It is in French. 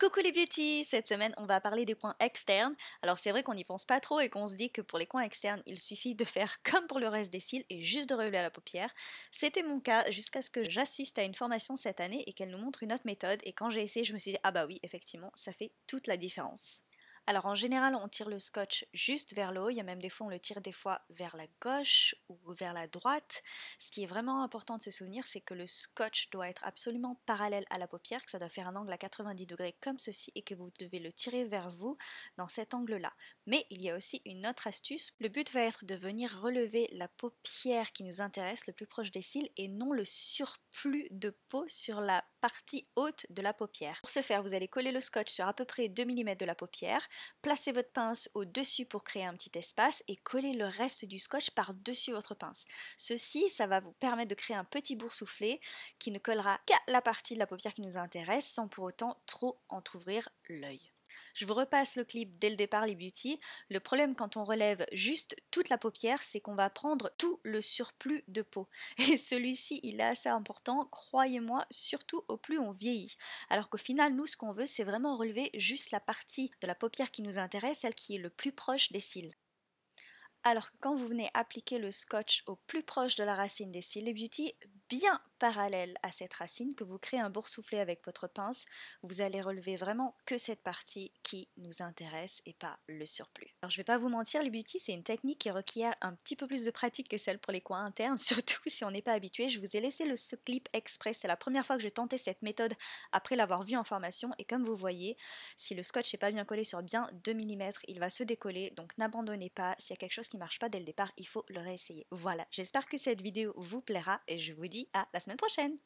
Coucou les beauty Cette semaine, on va parler des coins externes. Alors c'est vrai qu'on n'y pense pas trop et qu'on se dit que pour les coins externes, il suffit de faire comme pour le reste des cils et juste de relever à la paupière. C'était mon cas jusqu'à ce que j'assiste à une formation cette année et qu'elle nous montre une autre méthode. Et quand j'ai essayé, je me suis dit ah bah oui, effectivement, ça fait toute la différence. Alors en général, on tire le scotch juste vers le haut, il y a même des fois on le tire des fois vers la gauche ou vers la droite. Ce qui est vraiment important de se souvenir, c'est que le scotch doit être absolument parallèle à la paupière, que ça doit faire un angle à 90 degrés comme ceci et que vous devez le tirer vers vous dans cet angle-là. Mais il y a aussi une autre astuce. Le but va être de venir relever la paupière qui nous intéresse le plus proche des cils et non le surplus de peau sur la partie haute de la paupière. Pour ce faire, vous allez coller le scotch sur à peu près 2 mm de la paupière Placez votre pince au-dessus pour créer un petit espace et collez le reste du scotch par-dessus votre pince. Ceci, ça va vous permettre de créer un petit boursouflé qui ne collera qu'à la partie de la paupière qui nous intéresse sans pour autant trop entr'ouvrir l'œil. Je vous repasse le clip dès le départ, les beauty. Le problème quand on relève juste toute la paupière, c'est qu'on va prendre tout le surplus de peau. Et celui-ci, il est assez important, croyez-moi, surtout au plus on vieillit. Alors qu'au final, nous, ce qu'on veut, c'est vraiment relever juste la partie de la paupière qui nous intéresse, celle qui est le plus proche des cils. Alors que quand vous venez appliquer le scotch au plus proche de la racine des cils, les beauty, bien parallèle à cette racine que vous créez un boursouflé avec votre pince. Vous allez relever vraiment que cette partie qui nous intéresse et pas le surplus. Alors je vais pas vous mentir, les beauty c'est une technique qui requiert un petit peu plus de pratique que celle pour les coins internes, surtout si on n'est pas habitué. Je vous ai laissé le, clip exprès, c'est la première fois que j'ai tenté cette méthode après l'avoir vu en formation et comme vous voyez, si le scotch n'est pas bien collé sur bien 2 mm, il va se décoller, donc n'abandonnez pas, s'il y a quelque chose qui marche pas dès le départ, il faut le réessayer. Voilà, j'espère que cette vidéo vous plaira et je vous dis à la semaine prochaine